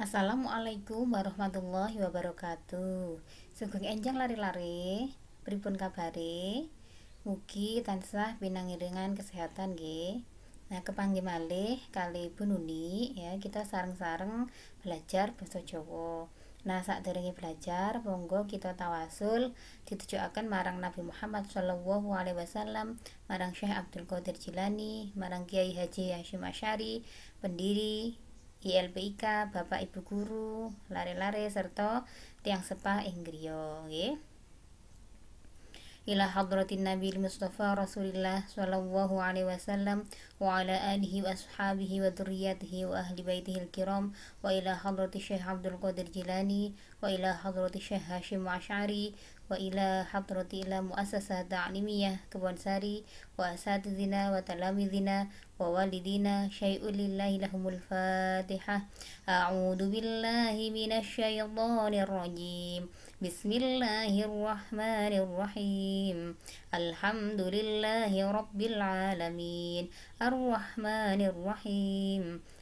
Assalamualaikum warahmatullahi wabarakatuh. Sugeng enjang lari-lari, pripun kabare? Mugi tansah dengan kesehatan ge. Nah, kepanggi malih kali bununi ya, kita sareng-sareng belajar basa Jawa. Nah, saat sakderenge belajar, monggo kita tawasul ditujukan marang Nabi Muhammad Shallallahu alaihi wasallam, marang Syekh Abdul Qadir Jilani, marang Kiai Haji Hasyim Ashari pendiri ILPIK, Bapak Ibu Guru, lare-lare serta tiang sepah Inggrio. griya nggih. Ila hadratin Nabi Mustafa Rasulullah sallallahu alaihi wasallam wa ala alihi wa ashabihi wa dzurriyyatihi wa ahli baitihi al-kiram wa ila hadrati Syekh Abdul Qadir Jilani wa ila hadrati Syekh Hasyim Asy'ari وإلى حضرة إلى مؤسسة تعليمية كبنساري وأساتذنا وتلاميذنا ووالدينا شيء لله لهم الفاتحة أعوذ بالله من الشيطان الرجيم بسم الله الرحمن الرحيم الحمد لله رب العالمين الرحمن الرحيم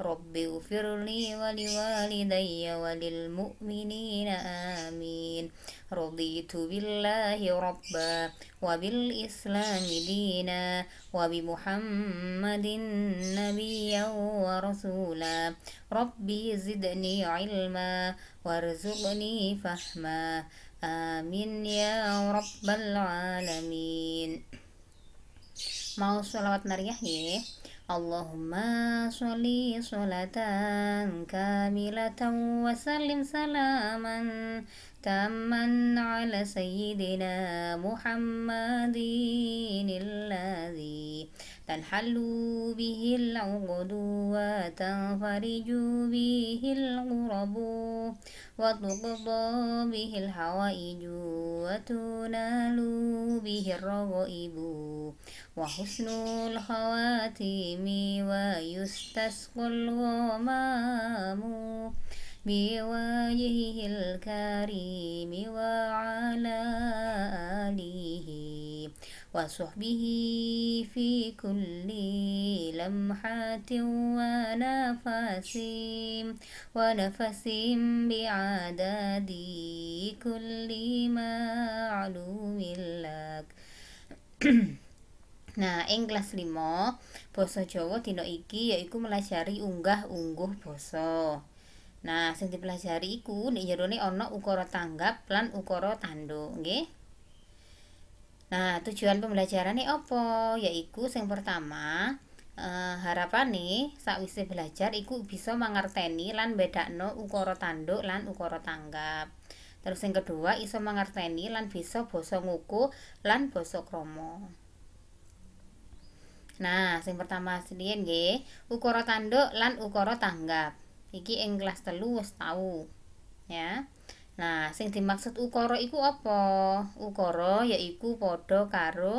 رب اغفر لي ولوالدي وللمؤمنين آمين رضيت بالله ربا وبالإسلام دينا وبمحمد نبيا ورسولا ربي زدني علما وارزقني فهما آمين يا رب العالمين mau sholawat nariyah ya اللهم صل صلاة كاملة وسلم سلاما تاما على سيدنا محمد الذي تنحل به العقد وتنفرج به الغرب وتقضى به الحوائج وتنال به الرغائب وحسن الخواتيم ويستسقى الغمام بوجهه الكريم وعلى وصحبه في كل لمحات ونفس ونفس بعدد كل ما معلوم لك Nah, ing kelas 5, basa Jawa dina iki yaiku melajari unggah-ungguh basa. Nah, sing dipelajari iku nek jerone ana ukara tanggap lan ukara tanduk, nggih. Nah, tujuan pembelajaran nih opo? Yaiku yang pertama, eh, harapan nih sakwise belajar iku bisa mangerteni lan bedakno ukara tanduk lan ukara tanggap. Terus yang kedua, iso mangerteni lan bisa basa nguku lan basa kromo. Nah, sing pertama sedien nggih, ukara tanduk lan ukara tanggap. Iki ing kelas telu wis tau. Ya. Nah, sing dimaksud ukara iku apa? Ukara yaiku padha karo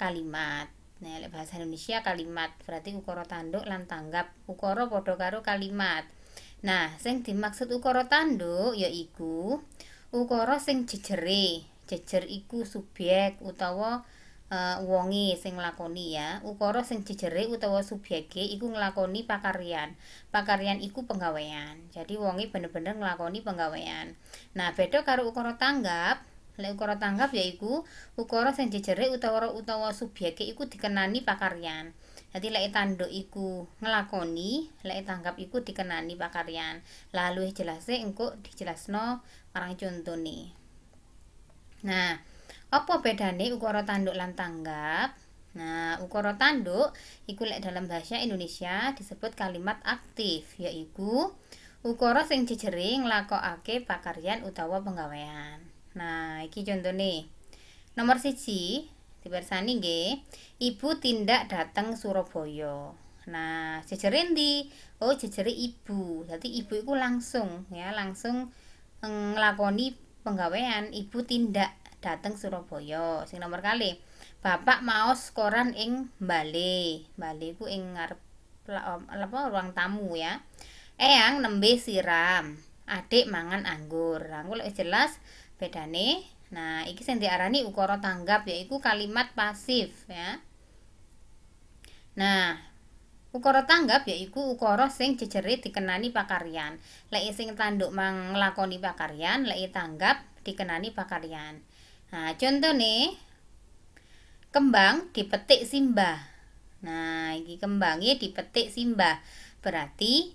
kalimat. Nah, bahasa Indonesia kalimat berarti ukara tanduk lan tanggap. Ukara padha karo kalimat. Nah, sing dimaksud ukara tanduk yaiku ukara sing jejere. Jejer iku subjek utawa uh, wonge sing nglakoni ya. Ukara sing jejere utawa subyeke iku nglakoni pakaryan. Pakaryan iku penggawean. Jadi wonge bener-bener nglakoni penggawean. Nah, beda karo ukara tanggap. Lek ukara tanggap yaiku ukara sing jejere utawa utawa subyeke iku dikenani pakaryan. Jadi lek tanduk iku nglakoni, lek tanggap iku dikenani pakaryan. Lalu jelase engko dijelasno marang contone. Nah, apa bedane ukara tanduk lan tanggap? Nah, ukara tanduk iku lek dalam bahasa Indonesia disebut kalimat aktif, yaiku ukara sing jejere nglakokake pakaryan utawa penggawean. Nah, iki contone. Nomor siji, dipersani nggih, ibu tindak dateng Surabaya. Nah, jejere ndi? Oh, jejere ibu. jadi ibu iku langsung ya, langsung eh, nglakoni penggawean, ibu tindak dateng Surabaya. Sing nomor kali, bapak mau koran ing Bali. Bali ku ing ngarep apa ruang tamu ya. Eyang nembe siram, adik mangan anggur. aku lebih jelas bedane. Nah, iki sing diarani ukara tanggap yaiku kalimat pasif ya. Nah, ukoro tanggap yaiku ukoro sing jejere dikenani pakarian, Lek sing tanduk manglakoni pakarian, lek tanggap dikenani pakarian. Nah, contoh nih. Kembang dipetik simbah. Nah, kembang kembangnya dipetik simbah. Berarti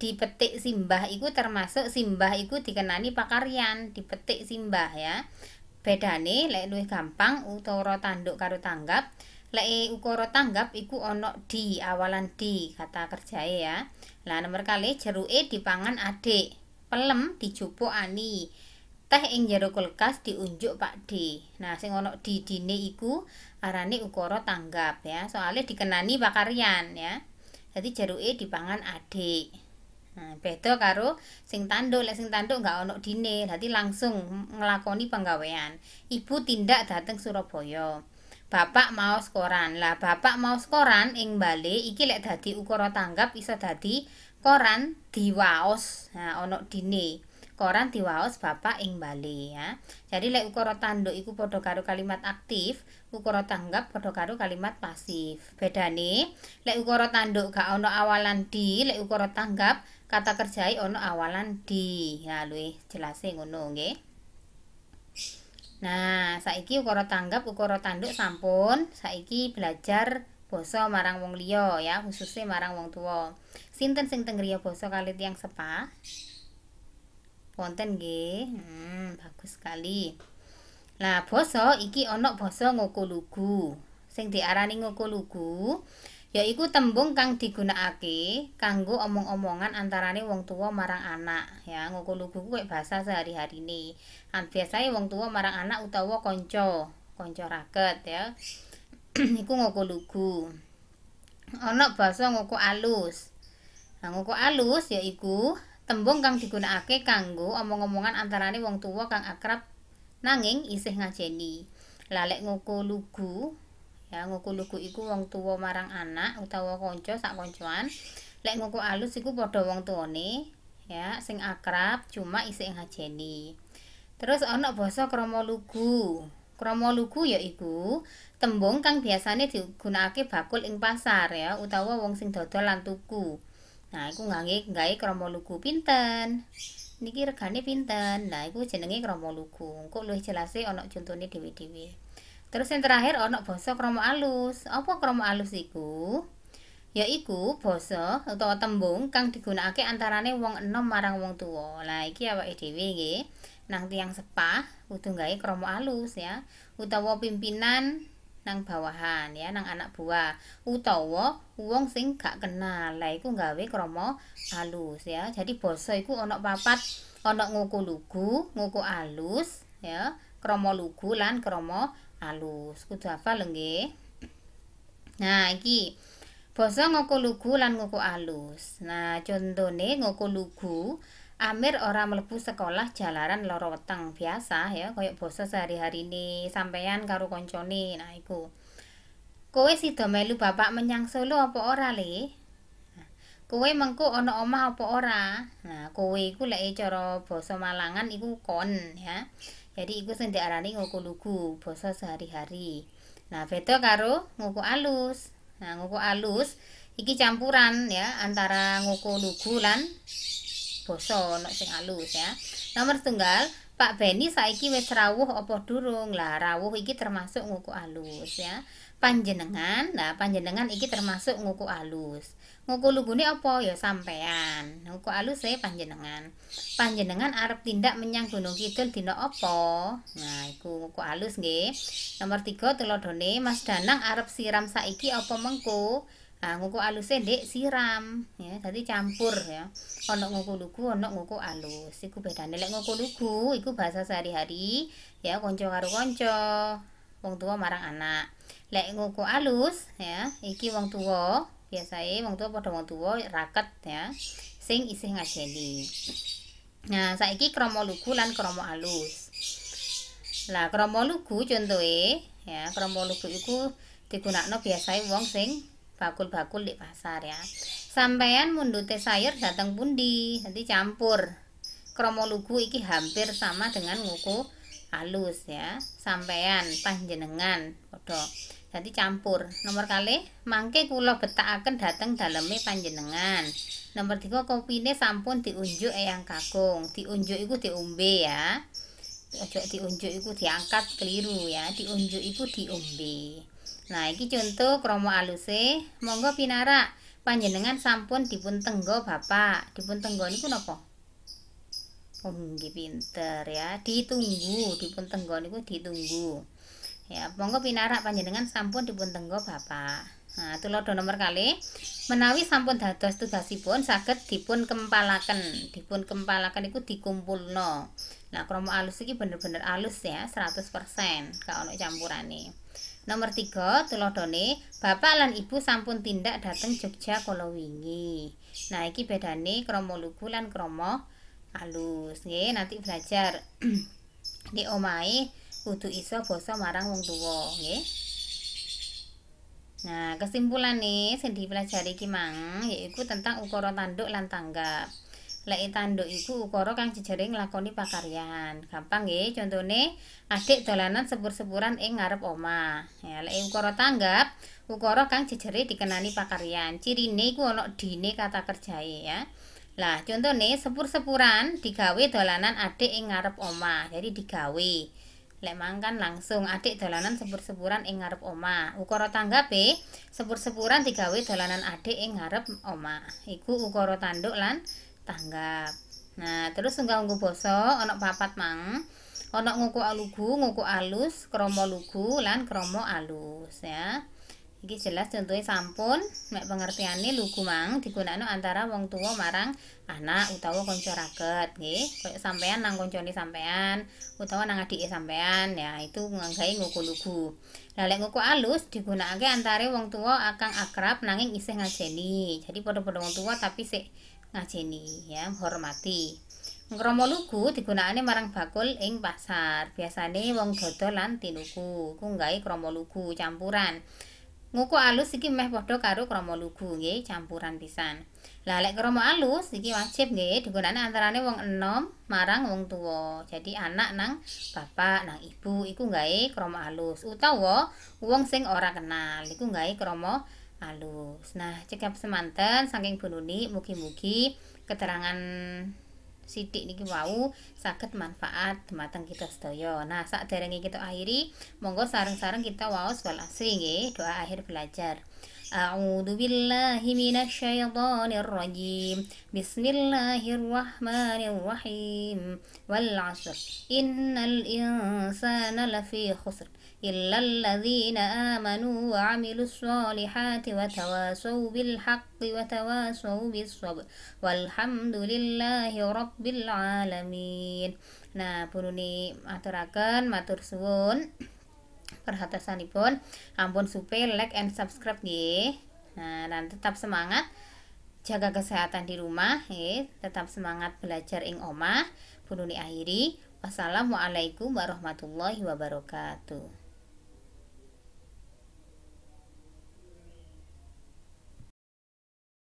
dipetik simbah itu termasuk simbah itu dikenani pakarian dipetik simbah ya. Bedane lek luwih gampang utara tanduk karo tanggap. Lek ukara tanggap iku onok di awalan di kata kerjae ya. Lah nomor kali jeruke dipangan adik, pelem dijupuk ani. Teh ing jero kulkas diunjuk Pak D. Nah, sing Di dine iku arane ukara tanggap ya. Soale dikenani pakaryan ya. Dadi jaruke dipangan adik. Nah, beda karo sing tanduk, lek sing tanduk enggak onok dine, dadi langsung ngelakoni penggawean. Ibu tindak dateng Surabaya. Bapak mau koran. Lah, bapak mau koran ing Bali iki lek dadi ukara tanggap iso dadi koran diwaos. Nah, onok dine koran diwaos bapak ing bali ya. Jadi lek ukara tanduk iku padha karo kalimat aktif, ukara tanggap padha karo kalimat pasif. Bedane lek ukara tanduk gak ono awalan di, lek ukara tanggap kata kerjai ono awalan di. Ya luwih jelase ngono nggih. Nah, saiki ukara tanggap ukara tanduk sampun, saiki belajar basa marang wong liya ya, khususnya marang wong tua. Sinten sing teng griya basa kali tiyang sepa? wonten nggih hmm, bagus sekali nah basa iki ana basa ngoko lugu sing diarani ngoko lugu yaiku tembung kang digunakake kanggo omong-omongan antarane wong tua marang anak ya ngoko lugu kuwi bahasa sehari-harine hari kan biasane wong tua marang anak utawa konco, konco raket ya iku ngoko lugu ana basa ngoko alus nah ngoko alus yaiku Tembung kang digunakake kanggo omong-omongan antarane wong tuwa kang akrab nanging isih ngajeni. Lalek ngoko lugu, ya ngoko lugu iku wong tuwa marang anak utawa kanca sak koncoan. Lek ngoko alus iku padha wong tuwane, ya sing akrab cuma isih ngajeni. Terus ana basa kromo lugu. kromo lugu ya iku tembung kang biasane digunakake bakul ing pasar ya utawa wong sing dodol lan tuku. Nah, iku ngangge gawe krama lugu pinten. Niki regane pinten. Nah, iku jenenge krama lugu. Engko luwih jelase ana contone dhewe-dhewe. Terus yang terakhir ana basa kromo alus. Apa kromo alus iku? Yaiku basa utawa tembung kang digunakake antarane wong enom marang wong tua. nah iki awake dhewe nggih. Nang tiyang sepah kudu gawe kromo alus ya. Utawa pimpinan nang bawahan ya nang anak buah utawa wong sing gak kenal lah iku gawe alus ya jadi boso iku ono papat ono nguku lugu nguku alus ya Kromo lugu lan kromo alus kudu hafal nggih nah iki boso nguku lugu lan nguku alus nah contone nguku lugu Amir ora mlebu sekolah jalaran loro weteng biasa ya koyok basa sehari-hari ini sampeyan karo koncone nah iku kowe sida melu bapak menyang Solo apa ora le nah, kowe mengko ana omah apa ora nah kowe iku lek cara basa Malangan iku kon ya jadi iku sing diarani ngoko lugu basa sehari-hari nah beda karo ngoko alus nah ngoko alus iki campuran ya antara ngoko lugu lan basa ana sing alus ya. Nomor tunggal, Pak Beni saiki wis rawuh apa durung? Lah rawuh iki termasuk nguku alus ya. Panjenengan, nah panjenengan iki termasuk nguku alus. Nguku lugune apa ya sampean. Nguku alus e panjenengan. Panjenengan arep tindak menyang Gunung Kidul dina apa? Nah, iku nguku alus nggih. Nomor 3 telodone Mas Danang arep siram saiki apa mengko? Nah, nguku alusnya e, dek siram, ya, dadi campur ya. Ono nguku lugu, ono nguku alus. Iku bedane lek nguku lugu iku bahasa sehari-hari, ya kanca karo kanca, wong tua marang anak. Lek nguku alus, ya, iki wong tuwa, biasae wong tua padha wong tua raket ya, sing isih ngajeni. Nah, saiki kromo lugu lan kromo alus. Lah kromo lugu contohe, ya, kromo lugu iku digunakno biasae wong sing bakul-bakul di pasar ya sampeyan mundute sayur dateng pundi nanti campur kromo lugu iki hampir sama dengan nguku halus ya sampeyan panjenengan podo jadi campur nomor kali mangke kula akan dateng dalamnya panjenengan nomor tiga kopine sampun diunjuk eyang kakung diunjuk iku diumbe ya ojo diunjuk iku diangkat keliru ya diunjuk iku diumbe. Nah, ini contoh kromo aluse. Monggo pinara panjenengan sampun dipun tenggo Bapak. Dipun tenggo niku apa? Oh, nggih pinter ya. Ditunggu, dipun tenggo niku ditunggu. Ya, monggo pinara panjenengan sampun dipun tenggo Bapak. Nah, tulodo nomor kali menawi sampun dados tugasipun saged dipun kempalaken. Dipun kempalaken dikumpul dikumpulno. Nah, kromo alus iki bener-bener alus ya, 100%, kalau campuran nih. Nomor tiga, tulodone, bapak lan ibu sampun tindak dateng Jogja kalau wingi. Nah, iki bedane kromo lugu lan kromo halus Nge, nanti belajar di omai kudu iso basa marang wong tuwa, nggih. Nah, kesimpulan nih sendi pelajari iki yaitu tentang ukuran tanduk lan tanggap leke tanduk iku ukara kang jejere nglakoni pakaryan. Gampang nggih, contone adik dolanan sepur-sepuran ing ngarep omah. Ya, leke ukara tanggap, ukara kang jejere dikenani pakaryan. Cirine iku ana dine kata kerjae ya. Lah, contone sepur-sepuran digawe dolanan adik ing ngarep omah. Jadi digawe. Lek mangkan langsung adik dolanan sepur-sepuran ing ngarep oma. Ukara e sepur-sepuran digawe dolanan adik ing ngarep oma. Iku ukara tanduk lan tanggap nah terus enggak ungguh bosok, onok papat mang onok nguku lugu nguku alus kromo lugu lan kromo alus ya ini jelas contohnya sampun mek ini lugu mang digunakan antara wong tua marang anak utawa konco raket nih, sampean nang ini sampean utawa nang adike sampean ya itu menganggai nguku lugu lalu lek nguku alus digunakan antara wong tua akang akrab nanging iseh ngajeni jadi pada pada wong tua tapi se ngajeni ya hormati Krama lugu digunakane marang bakul ing pasar. Biasane wong dodol lan tinuku iku nggawe krama lugu campuran. Nguku alus iki meh padha karo kromo lugu nggih campuran pisan. Lah lek krama alus iki wajib nggih digunakane antarane wong enom marang wong tua Jadi anak nang bapak nang ibu iku nggawe kromo alus utawa wong sing ora kenal iku nggawe kromo alus. Nah, cekap semanten saking bununi mugi-mugi keterangan sidik niki wau sakit manfaat matang kita sedaya. Nah, derenge kita akhiri, monggo sareng-sareng kita waos wal asri nggih doa akhir belajar. A'udzu billahi minasyaitonir rajim. Bismillahirrahmanirrahim. Wal 'ashr. Innal insana lafi khusr. إلا الذين آمنوا وعملوا الصالحات وتواصوا بالحق وتواصوا بالصبر والحمد لله رب العالمين Nah, puruni aturakan, matur suwun perhatasanipun. Ampun supe like and subscribe nggih. Nah, dan tetap semangat jaga kesehatan di rumah, eh, tetap semangat belajar ing omah. Pununi akhiri. Wassalamualaikum warahmatullahi wabarakatuh.